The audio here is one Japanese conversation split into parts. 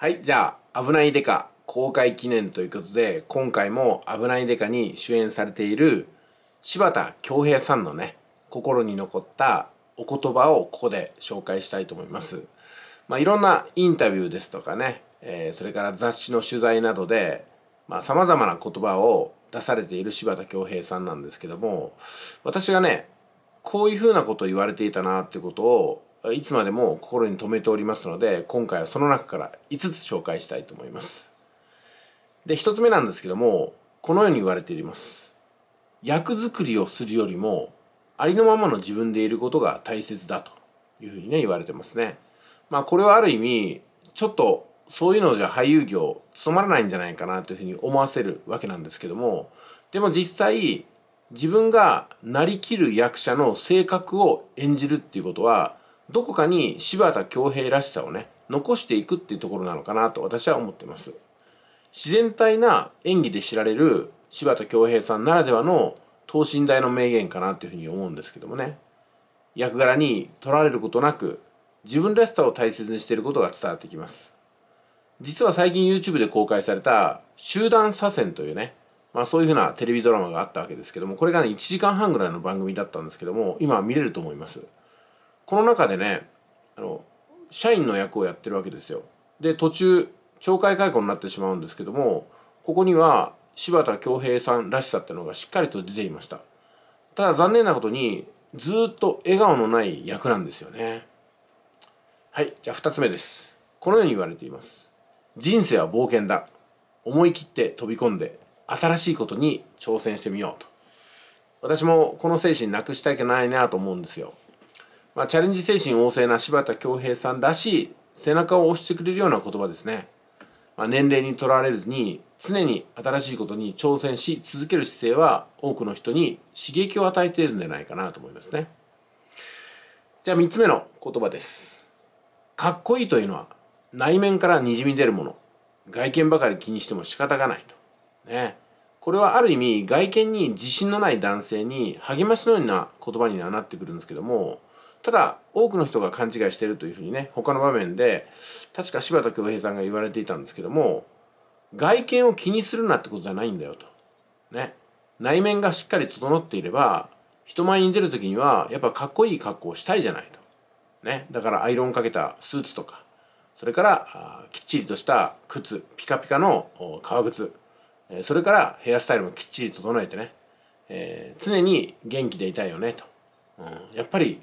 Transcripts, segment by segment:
はいじゃあ「危ないデカ」公開記念ということで今回も「危ないデカ」に主演されている柴田恭平さんのね心に残ったお言葉をここで紹介したいと思います。まあ、いろんなインタビューですとかね、えー、それから雑誌の取材などでまあ、様々な言葉を出されている柴田恭平さんなんですけども私がねこういうふうなことを言われていたなってことをいつまでも心に留めておりますので今回はその中から5つ紹介したいと思いますで1つ目なんですけどもこのように言われています役作りをするよりもありのままの自分でいることが大切だというふうにね言われてますねまあこれはある意味ちょっとそういうのじゃ俳優業務まらないんじゃないかなというふうに思わせるわけなんですけどもでも実際自分がなりきる役者の性格を演じるっていうことはどこかに柴田恭平らしさをね残していくっていうところなのかなと私は思ってます自然体な演技で知られる柴田恭平さんならではの等身大の名言かなというふうに思うんですけどもね役柄に取られることなく自分らしさを大切にしていることが伝わってきます実は最近 YouTube で公開された集団左遷というねまあそういうふうなテレビドラマがあったわけですけどもこれがね1時間半ぐらいの番組だったんですけども今は見れると思いますこの中でねあの社員の役をやってるわけですよ。で途中懲戒解雇になってしまうんですけどもここには柴田恭平さんらしさってのがしっかりと出ていましたただ残念なことにずっと笑顔のない役なんですよねはいじゃあ2つ目ですこのように言われています人生は冒険だ思い切って飛び込んで新しいことに挑戦してみようと私もこの精神なくしたいけないなと思うんですよまあ、チャレンジ精神旺盛な柴田恭平さんらしい背中を押してくれるような言葉ですね、まあ、年齢にとらわれずに常に新しいことに挑戦し続ける姿勢は多くの人に刺激を与えているんじゃないかなと思いますねじゃあ3つ目の言葉ですかっこいいというのは内面からにじみ出るもの外見ばかり気にしても仕方がないとねこれはある意味外見に自信のない男性に励ましのような言葉にはなってくるんですけどもただ多くの人が勘違いしてるというふうにね他の場面で確か柴田恭平さんが言われていたんですけども外見を気にするなってことじゃないんだよと。ね。内面がしっかり整っていれば人前に出る時にはやっぱかっこいい格好をしたいじゃないと。ね。だからアイロンかけたスーツとかそれからきっちりとした靴ピカピカの革靴えそれからヘアスタイルもきっちり整えてね、えー、常に元気でいたいよねと、うん、やっぱり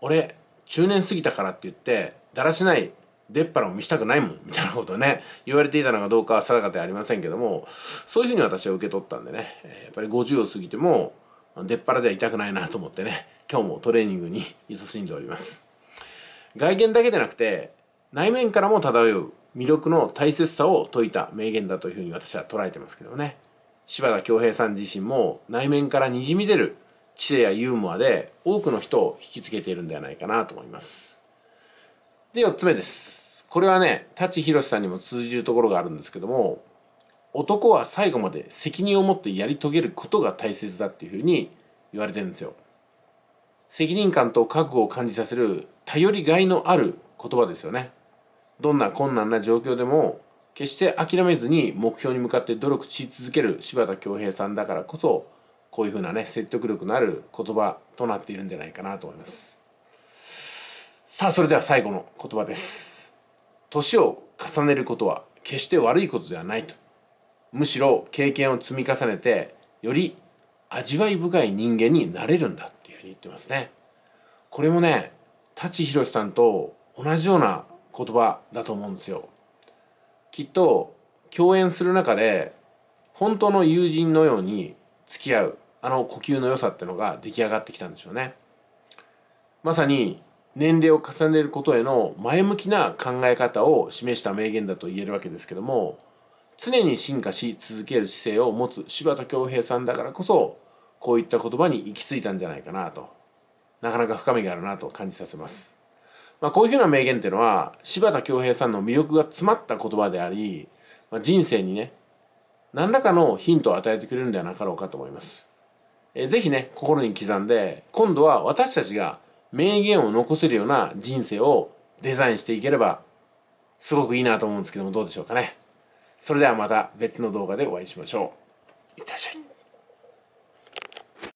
俺中年過ぎたからって言ってだらしない出っ腹を見せたくないもんみたいなことをね言われていたのかどうかは定かではありませんけどもそういうふうに私は受け取ったんでねやっぱり50を過ぎても出っ腹では痛くないなと思ってね今日もトレーニングに勤しんでおります外見だけでなくて内面からも漂う魅力の大切さを説いた名言だというふうに私は捉えてますけどね柴田恭平さん自身も内面からにじみ出る知性やユーモアで多くの人を引きつけているんではないかなと思いますで4つ目ですこれはね舘ひろしさんにも通じるところがあるんですけども男は最後まで責任を持ってやり遂げることが大切だっていうふうに言われてるんですよ責任感と覚悟を感じさせる頼りがいのある言葉ですよねどんな困難な状況でも決して諦めずに目標に向かって努力し続ける柴田恭平さんだからこそこういうふうなね説得力のある言葉となっているんじゃないかなと思いますさあそれでは最後の言葉です年を重ねることは決して悪いことではないとむしろ経験を積み重ねてより味わい深い人間になれるんだっていうふうに言ってますねこれもね舘ひろしさんと同じような言葉だと思うんですよ。きっと共演する中で本当の友人のように付き合うあの呼吸の良さってのが出来上がってきたんでしょうね。まさに年齢を重ねることへの前向きな考え方を示した名言だと言えるわけですけども常に進化し続ける姿勢を持つ柴田恭平さんだからこそこういった言葉に行き着いたんじゃないかなとなかなか深みがあるなと感じさせます。まあ、こういうふうな名言っていうのは柴田恭平さんの魅力が詰まった言葉であり、まあ、人生にね何らかのヒントを与えてくれるんではなかろうかと思います。えー、ぜひね心に刻んで今度は私たちが名言を残せるような人生をデザインしていければすごくいいなと思うんですけどもどうでしょうかね。それではまた別の動画でお会いしましょう。いってらっしゃい。